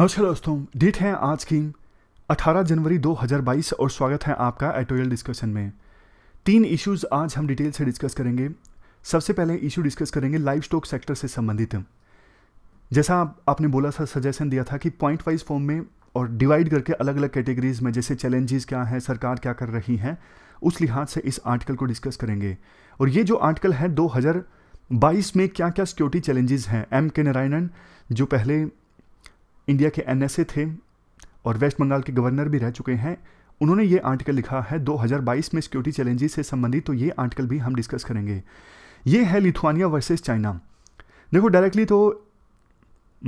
नमस्कार दोस्तों डेट है आज की 18 जनवरी 2022 और स्वागत है आपका एटोरियल डिस्कशन में तीन इश्यूज आज हम डिटेल से डिस्कस करेंगे सबसे पहले इशू डिस्कस करेंगे लाइव स्टॉक सेक्टर से संबंधित जैसा आप, आपने बोला था सजेशन दिया था कि पॉइंट वाइज फॉर्म में और डिवाइड करके अलग अलग कैटेगरीज में जैसे चैलेंजेस क्या हैं सरकार क्या कर रही है उस लिहाज से इस आर्टिकल को डिस्कस करेंगे और ये जो आर्टिकल है 2022 में क्या क्या सिक्योरिटी चैलेंजेस हैं एम के नारायणन जो पहले इंडिया के एनएसए थे और वेस्ट बंगाल के गवर्नर भी रह चुके हैं उन्होंने ये आर्टिकल लिखा है 2022 में सिक्योरिटी चैलेंजेस से संबंधित तो ये आर्टिकल भी हम डिस्कस करेंगे ये है लिथुआनिया वर्सेस चाइना देखो डायरेक्टली तो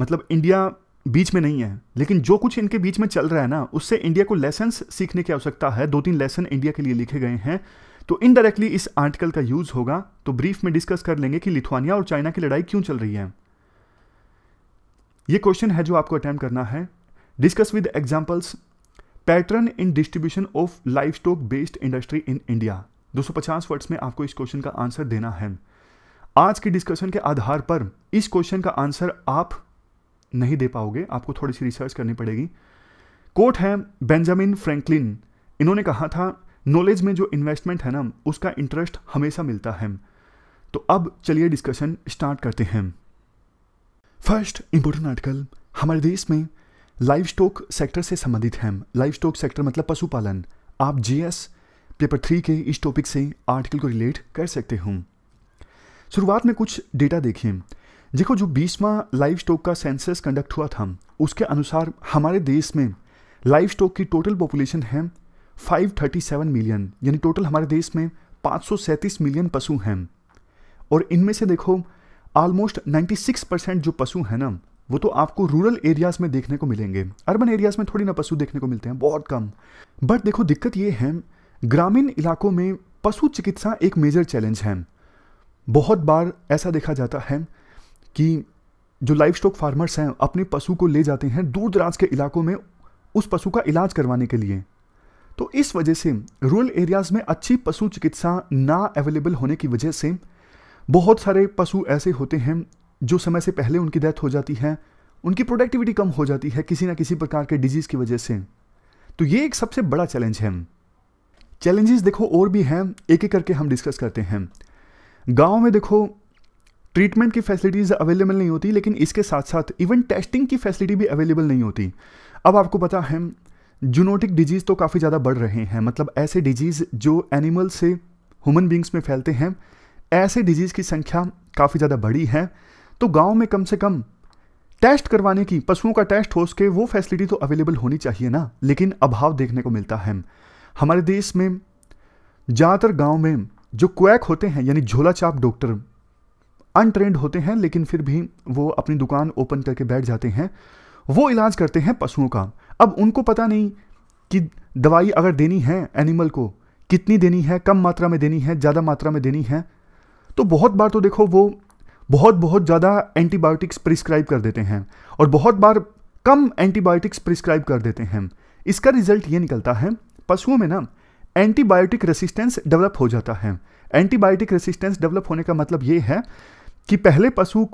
मतलब इंडिया बीच में नहीं है लेकिन जो कुछ इनके बीच में चल रहा है ना उससे इंडिया को लेसन्स सीखने की आवश्यकता है दो तीन लेसन इंडिया के लिए लिखे गए हैं तो इनडायरेक्टली इस आर्टिकल का यूज़ होगा तो ब्रीफ में डिस्कस कर लेंगे कि लिथुआनिया और चाइना की लड़ाई क्यों चल रही है ये क्वेश्चन है जो आपको अटैम्प्ट करना है discuss with examples pattern in distribution of livestock based industry in India 250 words में आपको इस क्वेश्चन का आंसर देना है आज की डिस्कशन के आधार पर इस क्वेश्चन का आंसर आप नहीं दे पाओगे आपको थोड़ी सी रिसर्च करनी पड़ेगी कोट है बेंजामिन फ्रैंकलिन इन्होंने कहा था नॉलेज में जो इन्वेस्टमेंट है ना उसका इंटरेस्ट हमेशा मिलता है तो अब चलिए डिस्कशन स्टार्ट करते हैं फर्स्ट इंपोर्टेंट आर्टिकल हमारे देश में लाइव स्टॉक सेक्टर से संबंधित हैं लाइव स्टॉक सेक्टर मतलब पशुपालन आप जीएस पेपर थ्री के इस टॉपिक से आर्टिकल को रिलेट कर सकते हो शुरुआत में कुछ डेटा देखिए देखो जो बीसवा लाइव स्टॉक का सेंसस कंडक्ट हुआ था उसके अनुसार हमारे देश में लाइव स्टॉक की टोटल पॉपुलेशन है 537 मिलियन यानी टोटल हमारे देश में पाँच मिलियन पशु हैं और इनमें से देखो ऑलमोस्ट 96 परसेंट जो पशु है ना वो तो आपको रूरल एरियाज में देखने को मिलेंगे अर्बन एरियाज में थोड़ी ना पशु देखने को मिलते हैं बहुत कम बट देखो दिक्कत ये है ग्रामीण इलाकों में पशु चिकित्सा एक मेजर चैलेंज है बहुत बार ऐसा देखा जाता है कि जो लाइफ स्टॉक फार्मर्स हैं अपने पशु को ले जाते हैं दूर दराज के इलाकों में उस पशु का इलाज करवाने के लिए तो इस वजह से रूरल एरियाज़ में अच्छी पशु चिकित्सा ना अवेलेबल होने की वजह से बहुत सारे पशु ऐसे होते हैं जो समय से पहले उनकी डेथ हो जाती है उनकी प्रोडक्टिविटी कम हो जाती है किसी ना किसी प्रकार के डिजीज़ की वजह से तो ये एक सबसे बड़ा चैलेंज है चैलेंजेस देखो और भी हैं एक एक करके हम डिस्कस करते हैं गाँव में देखो ट्रीटमेंट की फैसिलिटीज़ अवेलेबल नहीं होती लेकिन इसके साथ साथ इवन टेस्टिंग की फैसिलिटी भी अवेलेबल नहीं होती अब आपको पता है जूनोटिक डिजीज़ तो काफ़ी ज़्यादा बढ़ रहे हैं मतलब ऐसे डिजीज़ जो एनिमल से ह्यूमन बींग्स में फैलते हैं ऐसे डिजीज़ की संख्या काफ़ी ज़्यादा बढ़ी है तो गांव में कम से कम टेस्ट करवाने की पशुओं का टेस्ट हो सके वो फैसिलिटी तो अवेलेबल होनी चाहिए ना लेकिन अभाव देखने को मिलता है हमारे देश में ज़्यादातर गाँव में जो क्वैक होते हैं यानी झोला चाप डॉक्टर अनट्रेंड होते हैं लेकिन फिर भी वो अपनी दुकान ओपन करके बैठ जाते हैं वो इलाज करते हैं पशुओं का अब उनको पता नहीं कि दवाई अगर देनी है एनिमल को कितनी देनी है कम मात्रा में देनी है ज़्यादा मात्रा में देनी है तो बहुत बार तो देखो वो बहुत बहुत ज़्यादा एंटीबायोटिक्स प्रिस्क्राइब कर देते हैं और बहुत बार कम एंटीबायोटिक्स प्रिस्क्राइब कर देते हैं इसका रिजल्ट ये निकलता है पशुओं में ना एंटीबायोटिक रेसिस्टेंस डेवलप हो जाता है एंटीबायोटिक रेसिस्टेंस डेवलप होने का मतलब ये है कि पहले पशु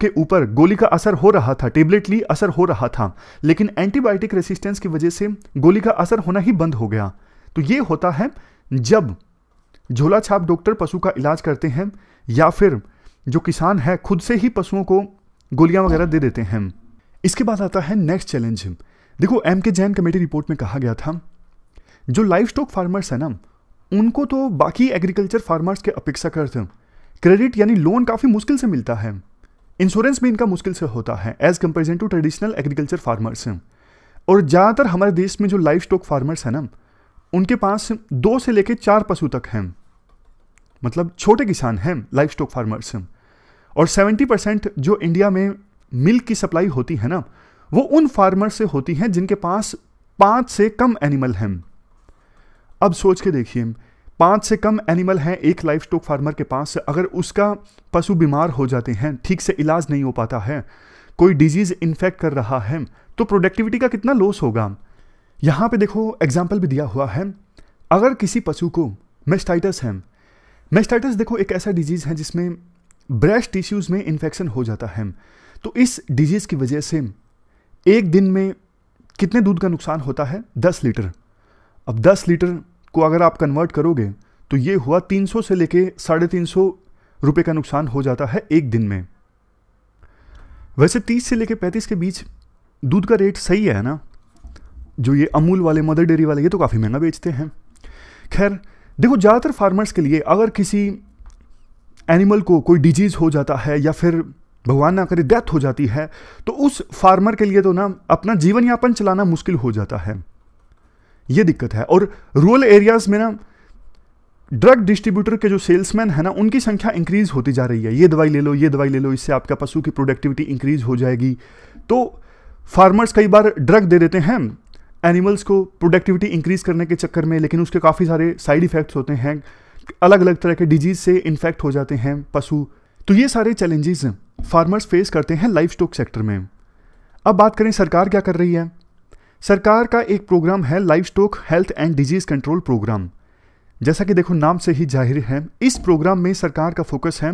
के ऊपर गोली का असर हो रहा था टेबलेटली असर हो रहा था लेकिन एंटीबायोटिक रेसिस्टेंस की वजह से गोली का असर होना ही बंद हो गया तो ये होता है जब झोला छाप डॉक्टर पशु का इलाज करते हैं या फिर जो किसान है खुद से ही पशुओं को गोलियां वगैरह दे देते हैं इसके बाद आता है नेक्स्ट चैलेंज देखो एम के जैन कमेटी रिपोर्ट में कहा गया था जो लाइफ स्टॉक फार्मर्स हैं ना उनको तो बाकी एग्रीकल्चर फार्मर्स के अपेक्षाकृत क्रेडिट यानी लोन काफ़ी मुश्किल से मिलता है इंश्योरेंस भी इनका मुश्किल से होता है as comparison to traditional agriculture farmers हैं और ज़्यादातर हमारे देश में जो लाइफ स्टॉक फार्मर्स हैं ना उनके पास दो से लेकर चार पशु तक हैं मतलब छोटे किसान हैं लाइफ स्टॉक फार्मर्स हैं और 70 परसेंट जो इंडिया में मिल्क की सप्लाई होती है ना वो उन फार्मर से होती हैं जिनके पास पांच से कम एनिमल हैं अब सोच के देखिए पांच से कम एनिमल हैं एक लाइफ स्टॉक फार्मर के पास अगर उसका पशु बीमार हो जाते हैं ठीक से इलाज नहीं हो पाता है कोई डिजीज़ इन्फेक्ट कर रहा है तो प्रोडक्टिविटी का कितना लॉस होगा यहाँ पे देखो एग्जाम्पल भी दिया हुआ है अगर किसी पशु को मेस्टाइटस है मेस्टाइटिस देखो एक ऐसा डिजीज़ है जिसमें ब्रेस्ट टिश्यूज़ में इन्फेक्शन हो जाता है तो इस डिजीज़ की वजह से एक दिन में कितने दूध का नुकसान होता है 10 लीटर अब 10 लीटर को अगर आप कन्वर्ट करोगे तो ये हुआ 300 से लेके साढ़े तीन रुपये का नुकसान हो जाता है एक दिन में वैसे 30 से लेके 35 के बीच दूध का रेट सही है ना जो ये अमूल वाले मदर डेयरी वाले ये तो काफ़ी महंगा बेचते हैं खैर देखो ज़्यादातर फार्मर्स के लिए अगर किसी एनिमल को कोई डिजीज़ हो जाता है या फिर भगवान ना करे डेथ हो जाती है तो उस फार्मर के लिए तो ना अपना जीवन यापन चलाना मुश्किल हो जाता है ये दिक्कत है और रूरल एरियाज़ में ना ड्रग डिस्ट्रीब्यूटर के जो सेल्समैन है ना उनकी संख्या इंक्रीज होती जा रही है ये दवाई ले लो ये दवाई ले लो इससे आपका पशु की प्रोडक्टिविटी इंक्रीज हो जाएगी तो फार्मर्स कई बार ड्रग दे देते हैं एनिमल्स को प्रोडक्टिविटी इंक्रीज करने के चक्कर में लेकिन उसके काफ़ी सारे साइड इफ़ेक्ट्स होते हैं अलग अलग तरह के डिजीज से इन्फेक्ट हो जाते हैं पशु तो ये सारे चैलेंजेस फार्मर्स फेस करते हैं लाइफ स्टॉक सेक्टर में अब बात करें सरकार क्या कर रही है सरकार का एक प्रोग्राम है livestock health and disease control programme जैसा कि देखो नाम से ही जाहिर है इस प्रोग्राम में सरकार का फोकस है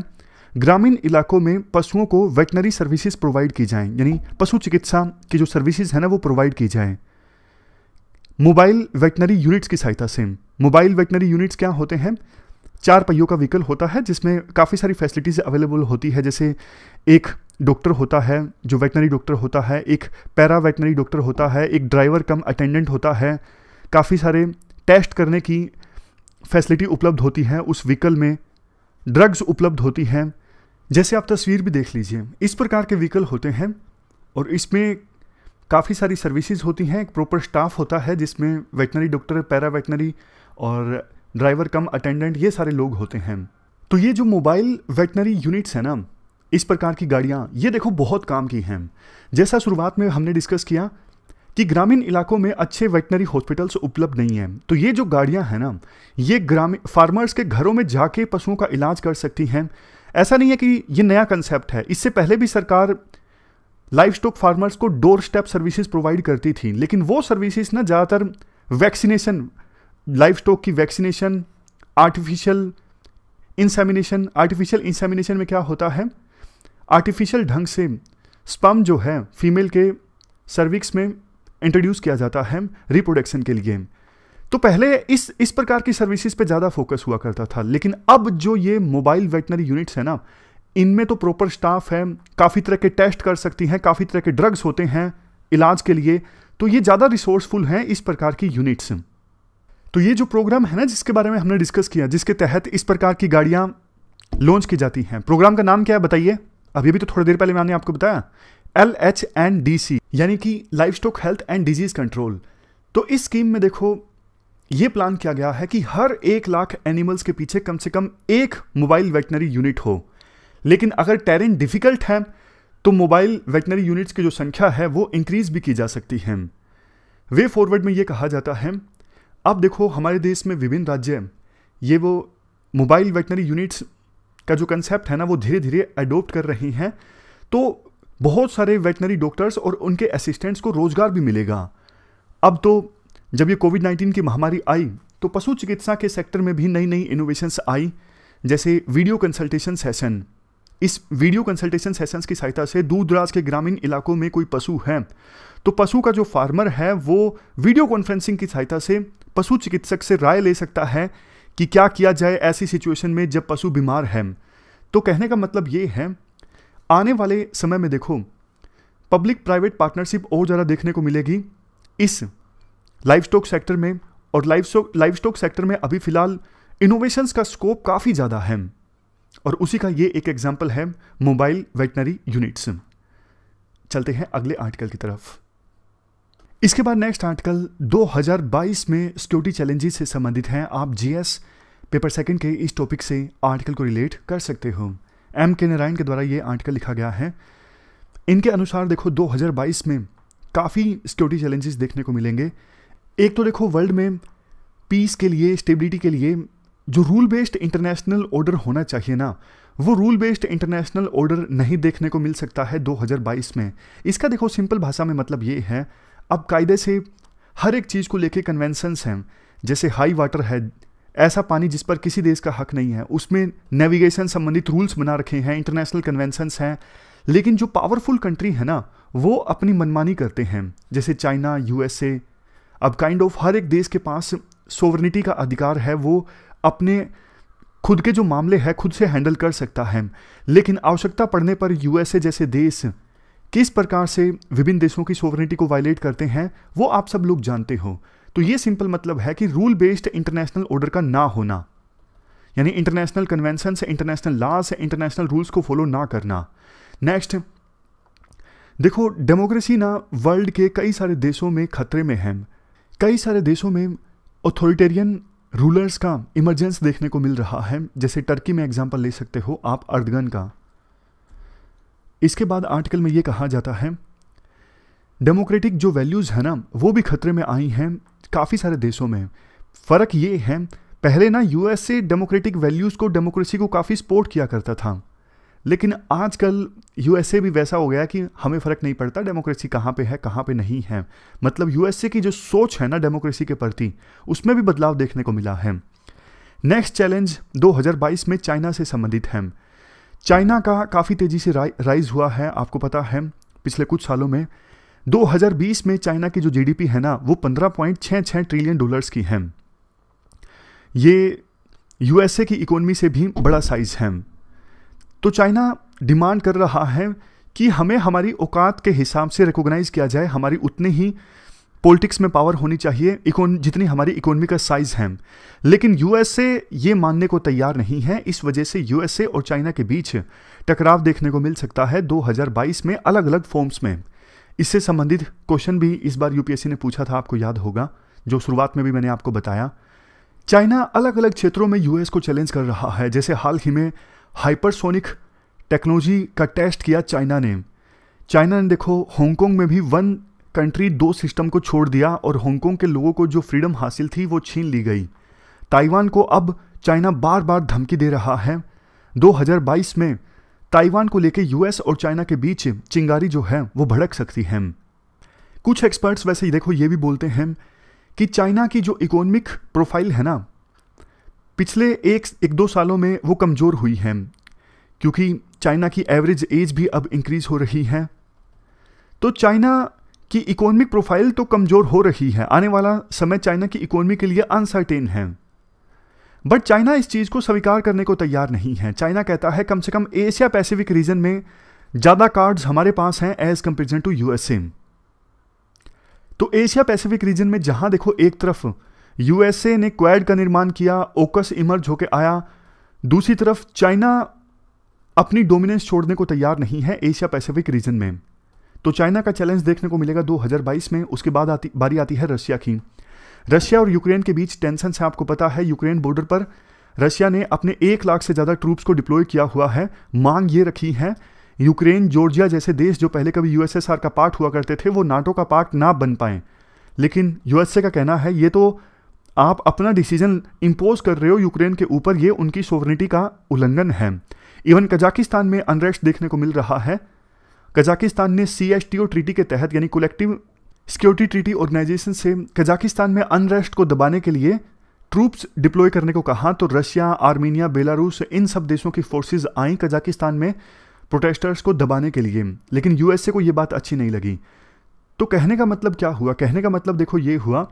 ग्रामीण इलाकों में पशुओं को वेटनरी सर्विसेज प्रोवाइड की जाएं यानी पशु चिकित्सा की जो सर्विसेज हैं ना वो प्रोवाइड की जाएं मोबाइल वेटनरी यूनिट्स की सहायता से मोबाइल वेटनरी यूनिट्स क्या होते हैं चार पहियों का व्हीकल होता है जिसमें काफ़ी सारी फैसिलिटीज़ अवेलेबल होती है जैसे एक डॉक्टर होता है जो वेटनरी डॉक्टर होता है एक पैरा वेटनरी डॉक्टर होता है एक ड्राइवर कम अटेंडेंट होता है काफ़ी सारे टेस्ट करने की फैसिलिटी उपलब्ध होती है उस व्हीकल में ड्रग्स उपलब्ध होती हैं जैसे आप तस्वीर भी देख लीजिए इस प्रकार के व्हीकल होते हैं और इसमें काफ़ी सारी सर्विसेज होती हैं एक प्रॉपर स्टाफ होता है जिसमें वेटनरी डॉक्टर पैरा वेटनरी और ड्राइवर कम अटेंडेंट ये सारे लोग होते हैं तो ये जो मोबाइल वेटनरी यूनिट्स हैं ना इस प्रकार की गाड़ियाँ ये देखो बहुत काम की हैं जैसा शुरुआत में हमने डिस्कस किया कि ग्रामीण इलाकों में अच्छे वेटनरी हॉस्पिटल्स उपलब्ध नहीं हैं तो ये जो गाड़ियाँ हैं ना ये ग्रामीण फार्मर्स के घरों में जाके पशुओं का इलाज कर सकती हैं ऐसा नहीं है कि ये नया कंसेप्ट है इससे पहले भी सरकार लाइफ स्टॉक फार्मर्स को डोर स्टेप सर्विसेज प्रोवाइड करती थी लेकिन वो सर्विसेज ना ज़्यादातर वैक्सीनेशन लाइफ स्टॉक की vaccination artificial insemination artificial insemination में क्या होता है आर्टिफिशियल ढंग से स्पम जो है फीमेल के सर्विक्स में इंट्रोड्यूस किया जाता है रिप्रोडक्शन के लिए तो पहले इस इस प्रकार की सर्विसेज पे ज़्यादा फोकस हुआ करता था लेकिन अब जो ये मोबाइल वेटनरी यूनिट्स है ना इनमें तो प्रॉपर स्टाफ है काफ़ी तरह के टेस्ट कर सकती हैं काफ़ी तरह के ड्रग्स होते हैं इलाज के लिए तो ये ज़्यादा रिसोर्सफुल हैं इस प्रकार की यूनिट्स तो ये जो प्रोग्राम है ना जिसके बारे में हमने डिस्कस किया जिसके तहत इस प्रकार की गाड़ियाँ लॉन्च की जाती हैं प्रोग्राम का नाम क्या है बताइए अभी भी तो थोड़ी देर पहले मैंने आपको बताया L H and D C यानी कि livestock health and disease control तो इस स्कीम में देखो ये प्लान किया गया है कि हर एक लाख एनिमल्स के पीछे कम से कम एक मोबाइल वेटनरी यूनिट हो लेकिन अगर टेरेन डिफ़िकल्ट है तो मोबाइल वेटनरी यूनिट्स की जो संख्या है वो इंक्रीज़ भी की जा सकती है वे फॉरवर्ड में ये कहा जाता है अब देखो हमारे देश में विभिन्न राज्य ये वो मोबाइल वेटनरी यूनिट्स का जो कंसेप्ट है ना वो धीरे धीरे अडोप्ट कर रही हैं तो बहुत सारे वेटनरी डॉक्टर्स और उनके असिस्टेंट्स को रोज़गार भी मिलेगा अब तो जब ये कोविड नाइन्टीन की महामारी आई तो पशु चिकित्सा के सेक्टर में भी नई नई इनोवेशंस आई जैसे वीडियो कंसल्टेशन सेशन इस वीडियो कंसल्टेशन सेशंस की सहायता से दूर दराज के ग्रामीण इलाकों में कोई पशु है तो पशु का जो फार्मर है वो वीडियो कॉन्फ्रेंसिंग की सहायता से पशु चिकित्सक से राय ले सकता है कि क्या किया जाए ऐसी सिचुएशन में जब पशु बीमार है तो कहने का मतलब ये है आने वाले समय में देखो पब्लिक प्राइवेट पार्टनरशिप और ज़्यादा देखने को मिलेगी इस लाइफ स्टॉक सेक्टर में और livestock livestock sector में अभी फिलहाल इनोवेशंस का स्कोप काफ़ी ज़्यादा है और उसी का ये एक एग्जाम्पल है मोबाइल वेटनरी यूनिट्स चलते हैं अगले आर्टिकल की तरफ इसके बाद नेक्स्ट आर्टिकल 2022 में सिक्योरिटी चैलेंजेस से संबंधित हैं आप जीएस पेपर सेकंड के इस टॉपिक से आर्टिकल को रिलेट कर सकते हो एम के नारायण के द्वारा ये आर्टिकल लिखा गया है इनके अनुसार देखो 2022 में काफ़ी सिक्योरिटी चैलेंजेस देखने को मिलेंगे एक तो देखो वर्ल्ड में पीस के लिए स्टेबिलिटी के लिए जो रूल बेस्ड इंटरनेशनल ऑर्डर होना चाहिए ना वो रूल बेस्ड इंटरनेशनल ऑर्डर नहीं देखने को मिल सकता है 2022 में इसका देखो सिंपल भाषा में मतलब ये है अब कायदे से हर एक चीज़ को लेके कन्वेंसन्स हैं जैसे हाई वाटर है ऐसा पानी जिस पर किसी देश का हक नहीं है उसमें नेविगेशन संबंधित रूल्स बना रखे हैं इंटरनेशनल कन्वेंसन्स हैं लेकिन जो पावरफुल कंट्री है ना वो अपनी मनमानी करते हैं जैसे चाइना यूएसए अब काइंड kind ऑफ of हर एक देश के पास सोवरनिटी का अधिकार है वो अपने खुद के जो मामले हैं खुद से हैंडल कर सकता है लेकिन आवश्यकता पड़ने पर यूएसए जैसे देश किस प्रकार से विभिन्न देशों की सोवरेनिटी को वायलेट करते हैं वो आप सब लोग जानते हो तो ये सिंपल मतलब है कि रूल बेस्ड इंटरनेशनल ऑर्डर का ना होना यानी इंटरनेशनल कन्वेंशन से इंटरनेशनल लॉ से इंटरनेशनल रूल्स को फॉलो ना करना नेक्स्ट देखो डेमोक्रेसी ना वर्ल्ड के कई सारे देशों में खतरे में है कई सारे देशों में ऑथोरिटेरियन रूलर्स का इमरजेंस देखने को मिल रहा है जैसे टर्की में एग्जाम्पल ले सकते हो आप अर्दगन का इसके बाद आर्टिकल में ये कहा जाता है डेमोक्रेटिक जो वैल्यूज़ है ना वो भी खतरे में आई हैं काफ़ी सारे देशों में फ़र्क ये है पहले ना यूएसए डेमोक्रेटिक वैल्यूज़ को डेमोक्रेसी को काफ़ी सपोर्ट किया करता था लेकिन आजकल यूएसए भी वैसा हो गया कि हमें फ़र्क नहीं पड़ता डेमोक्रेसी कहाँ पे है कहाँ पे नहीं है मतलब यूएसए की जो सोच है ना डेमोक्रेसी के प्रति उसमें भी बदलाव देखने को मिला है नेक्स्ट चैलेंज 2022 में चाइना से संबंधित है चाइना का काफ़ी तेज़ी से राइ, राइज हुआ है आपको पता है पिछले कुछ सालों में 2020 में चाइना की जो जीडीपी है ना वो 15.66 ट्रिलियन डॉलर्स की है ये यूएसए की इकोनॉमी से भी बड़ा साइज है तो चाइना डिमांड कर रहा है कि हमें हमारी औकात के हिसाब से रिकोगनाइज़ किया जाए हमारी उतनी ही पॉलिटिक्स में पावर होनी चाहिए इकोन जितनी हमारी इकोनॉमी का साइज़ है लेकिन यूएसए ये मानने को तैयार नहीं है इस वजह से यूएसए और चाइना के बीच टकराव देखने को मिल सकता है 2022 में अलग अलग फॉर्म्स में इससे संबंधित क्वेश्चन भी इस बार यूपीएससी ने पूछा था आपको याद होगा जो शुरुआत में भी मैंने आपको बताया चाइना अलग अलग क्षेत्रों में यूएस को चैलेंज कर रहा है जैसे हाल ही में हाइपरसोनिक टेक्नोलॉजी का टेस्ट किया चाइना ने चाइना ने देखो हांगकॉन्ग में भी वन कंट्री दो सिस्टम को छोड़ दिया और हांगकॉन्ग के लोगों को जो फ्रीडम हासिल थी वो छीन ली गई ताइवान को अब चाइना बार बार धमकी दे रहा है 2022 में ताइवान को लेकर यूएस और चाइना के बीच चिंगारी जो है वो भड़क सकती है कुछ एक्सपर्ट्स वैसे ही देखो ये भी बोलते हैं कि चाइना की जो इकोनॉमिक प्रोफाइल है ना पिछले एक एक दो सालों में वो कमज़ोर हुई हैं क्योंकि चाइना की एवरेज एज भी अब इंक्रीज हो रही है तो चाइना की इकोनॉमिक प्रोफाइल तो कमज़ोर हो रही है आने वाला समय चाइना की इकोनॉमी के लिए अनसर्टेन है बट चाइना इस चीज़ को स्वीकार करने को तैयार नहीं है चाइना कहता है कम से कम एशिया पैसिफिक रीजन में ज़्यादा कार्ड्स हमारे पास हैं एज कंपेरिजन टू यूएसए तो एशिया पैसिफिक रीजन में जहां देखो एक तरफ यूएसए ने क्वैड का निर्माण किया ओकस इमर्ज होकर आया दूसरी तरफ चाइना अपनी डोमिनेंस छोड़ने को तैयार नहीं है एशिया पैसिफिक रीजन में तो चाइना का चैलेंज देखने को मिलेगा 2022 में उसके बाद आती बारी आती है रशिया की रशिया और यूक्रेन के बीच टेंशन से आपको पता है यूक्रेन बॉर्डर पर रशिया ने अपने एक लाख से ज़्यादा ट्रूप्स को डिप्लॉय किया हुआ है मांग ये रखी है यूक्रेन जॉर्जिया जैसे देश जो पहले कभी यूएसएसआर का पार्ट हुआ करते थे वो नाटो का पार्ट ना बन पाए लेकिन यूएसए का कहना है ये तो आप अपना डिसीजन इम्पोज कर रहे हो यूक्रेन के ऊपर ये उनकी सोवरेनिटी का उल्लंघन है इवन कजाकिस्तान में अनरेस्ट देखने को मिल रहा है कजाकिस्तान ने C S T O treaty के तहत यानी कोलेक्टिव सिक्योरिटी ट्रीटी ऑर्गेनाइजेशन से कजाकिस्तान में अनरेस्ट को दबाने के लिए ट्रूप्स डिप्लॉय करने को कहा तो रशिया आर्मीनिया बेलारूस इन सब देशों की फोर्सेज आई कजाकिस्तान में प्रोटेस्टर्स को दबाने के लिए लेकिन यूएसए को ये बात अच्छी नहीं लगी तो कहने का मतलब क्या हुआ कहने का मतलब देखो ये हुआ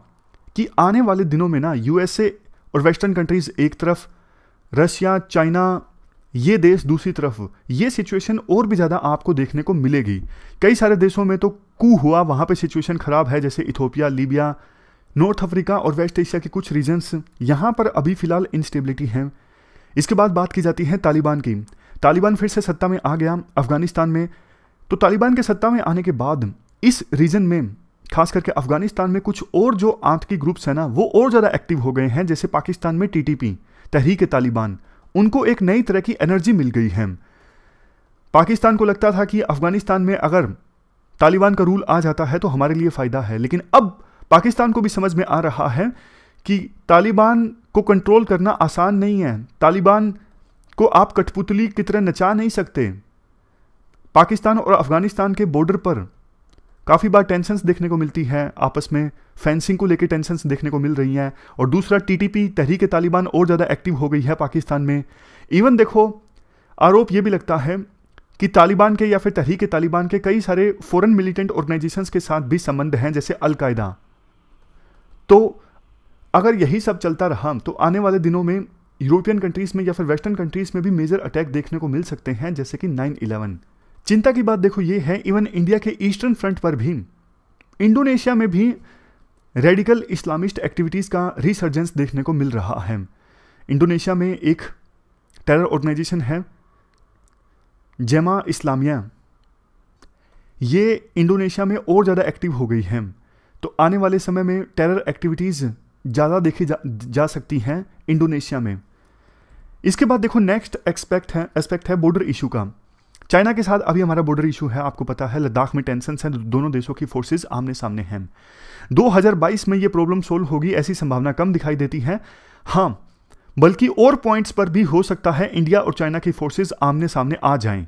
कि आने वाले दिनों में ना यूएसए और वेस्टर्न कंट्रीज़ एक तरफ रशिया चाइना ये देश दूसरी तरफ ये सिचुएशन और भी ज़्यादा आपको देखने को मिलेगी कई सारे देशों में तो कू हुआ वहाँ पे सिचुएशन ख़राब है जैसे इथोपिया लीबिया नॉर्थ अफ्रीका और वेस्ट एशिया के कुछ रीजन्स यहाँ पर अभी फ़िलहाल इंस्टेबिलिटी है इसके बाद बात की जाती है तालिबान की तालिबान फिर से सत्ता में आ गया अफगानिस्तान में तो तालिबान के सत्ता में आने के बाद इस रीजन में खास करके अफगानिस्तान में कुछ और जो आतंकी ग्रुप्स हैं ना वो और ज़्यादा एक्टिव हो गए हैं जैसे पाकिस्तान में T T P Tehrik Taliban उनको एक नई तरह की एनर्जी मिल गई है पाकिस्तान को लगता था कि अफगानिस्तान में अगर तालिबान का रूल आ जाता है तो हमारे लिए फ़ायदा है लेकिन अब पाकिस्तान को भी समझ में आ रहा है कि तालिबान को कंट्रोल करना आसान नहीं है तालिबान को आप कठपुतली की तरह नचा नहीं सकते पाकिस्तान और अफगानिस्तान के बॉर्डर पर काफ़ी बार टेंशन्स देखने को मिलती हैं आपस में फेंसिंग को लेकर टेंशन्स देखने को मिल रही हैं और दूसरा टीटीपी तहरीक तालिबान और ज़्यादा एक्टिव हो गई है पाकिस्तान में इवन देखो आरोप ये भी लगता है कि तालिबान के या फिर तहरीक तालिबान के कई सारे फॉरेन मिलिटेंट ऑर्गेनाइजेशन के साथ भी संबंध हैं जैसे अलकायदा तो अगर यही सब चलता रहा तो आने वाले दिनों में यूरोपियन कंट्रीज़ में या फिर वेस्टर्न कंट्रीज़ में भी मेजर अटैक देखने को मिल सकते हैं जैसे कि नाइन इलेवन चिंता की बात देखो ये है इवन इंडिया के ईस्टर्न फ्रंट पर भी इंडोनेशिया में भी रेडिकल इस्लामिस्ट एक्टिविटीज़ का रिसर्जेंस देखने को मिल रहा है इंडोनेशिया में एक टेरर ऑर्गेनाइजेशन है जमा इस्लामिया ये इंडोनेशिया में और ज़्यादा एक्टिव हो गई है तो आने वाले समय में टेरर एक्टिविटीज़ ज़्यादा देखी जा, जा सकती हैं इंडोनेशिया में इसके बाद देखो नेक्स्ट एक्सपेक्ट है एस्पेक्ट है बॉर्डर इशू का चाइना के साथ अभी हमारा बॉर्डर इशू है आपको पता है लद्दाख में टेंशन है दोनों देशों की फोर्सेज आमने सामने हैं 2022 में ये प्रॉब्लम सोल्व होगी ऐसी संभावना कम दिखाई देती है हाँ बल्कि और पॉइंट्स पर भी हो सकता है इंडिया और चाइना की फोर्सेज आमने सामने आ जाएं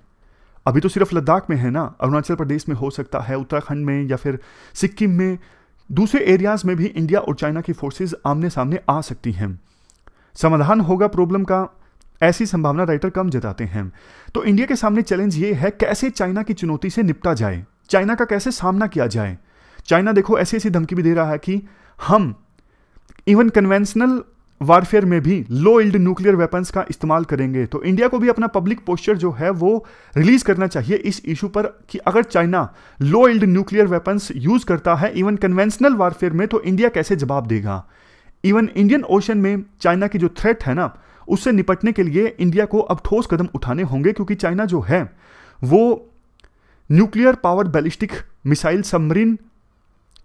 अभी तो सिर्फ लद्दाख में है ना अरुणाचल प्रदेश में हो सकता है उत्तराखंड में या फिर सिक्किम में दूसरे एरियाज में भी इंडिया और चाइना की फोर्सेज आमने सामने आ सकती हैं समाधान होगा प्रॉब्लम का ऐसी संभावना राइटर कम जताते हैं तो इंडिया के सामने चैलेंज ये है कैसे चाइना की चुनौती से निपटा जाए चाइना का कैसे सामना किया जाए चाइना देखो ऐसी ऐसी धमकी भी दे रहा है कि हम इवन कन्वेंशनल वारफेयर में भी लो इल्ड न्यूक्लियर वेपन्स का इस्तेमाल करेंगे तो इंडिया को भी अपना पब्लिक पोस्चर जो है वो रिलीज करना चाहिए इस इशू पर कि अगर China low yield nuclear weapons use करता है इवन कन्वेंशनल वारफेयर में तो इंडिया कैसे जवाब देगा इवन इंडियन ओशन में चाइना की जो थ्रेट है ना उससे निपटने के लिए इंडिया को अब ठोस कदम उठाने होंगे क्योंकि चाइना जो है वो nuclear power ballistic missile submarine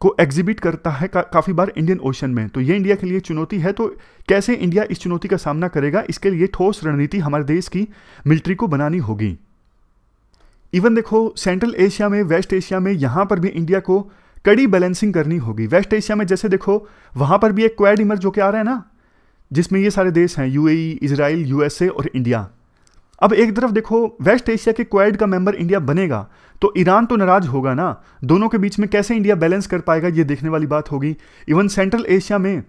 को एग्जिबिट करता है का, काफ़ी बार इंडियन ओशन में तो ये इंडिया के लिए चुनौती है तो कैसे इंडिया इस चुनौती का सामना करेगा इसके लिए ठोस रणनीति हमारे देश की मिलिट्री को बनानी होगी इवन देखो सेंट्रल एशिया में वेस्ट एशिया में यहां पर भी इंडिया को कड़ी बैलेंसिंग करनी होगी वेस्ट एशिया में जैसे देखो वहां पर भी एक क्वेड इमर जो कि आ रहा है ना जिसमें ये सारे देश हैं यूएई, इसराइल यूएसए और इंडिया अब एक तरफ देखो वेस्ट एशिया के क्वाइड का मेंबर इंडिया बनेगा तो ईरान तो नाराज होगा ना दोनों के बीच में कैसे इंडिया बैलेंस कर पाएगा ये देखने वाली बात होगी इवन सेंट्रल एशिया में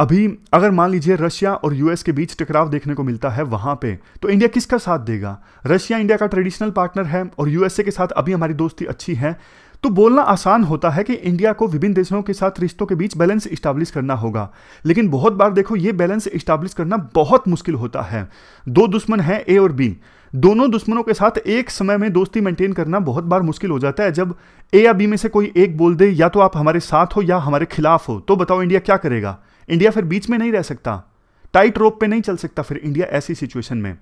अभी अगर मान लीजिए रशिया और यूएस के बीच टकराव देखने को मिलता है वहां पे तो इंडिया किसका साथ देगा रशिया इंडिया का ट्रेडिशनल पार्टनर है और यूएसए के साथ अभी हमारी दोस्ती अच्छी है तो बोलना आसान होता है कि इंडिया को विभिन्न देशों के साथ रिश्तों के बीच बैलेंस इस्टाब्लिश करना होगा लेकिन बहुत बार देखो ये बैलेंस इस्टाब्लिश करना बहुत मुश्किल होता है दो दुश्मन हैं ए और बी दोनों दुश्मनों के साथ एक समय में दोस्ती मेंटेन करना बहुत बार मुश्किल हो जाता है जब ए या बी में से कोई एक बोल दे या तो आप हमारे साथ हो या हमारे खिलाफ हो तो बताओ इंडिया क्या करेगा इंडिया फिर बीच में नहीं रह सकता टाइट रोप पे नहीं चल सकता फिर इंडिया ऐसी सिचुएशन में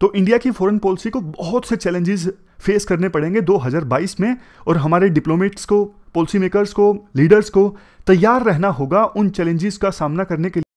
तो इंडिया की फॉरेन पॉलिसी को बहुत से चैलेंजेस फेस करने पड़ेंगे 2022 में और हमारे डिप्लोमेट्स को पॉलिसी मेकर्स को लीडर्स को तैयार रहना होगा उन चैलेंजेस का सामना करने के लिए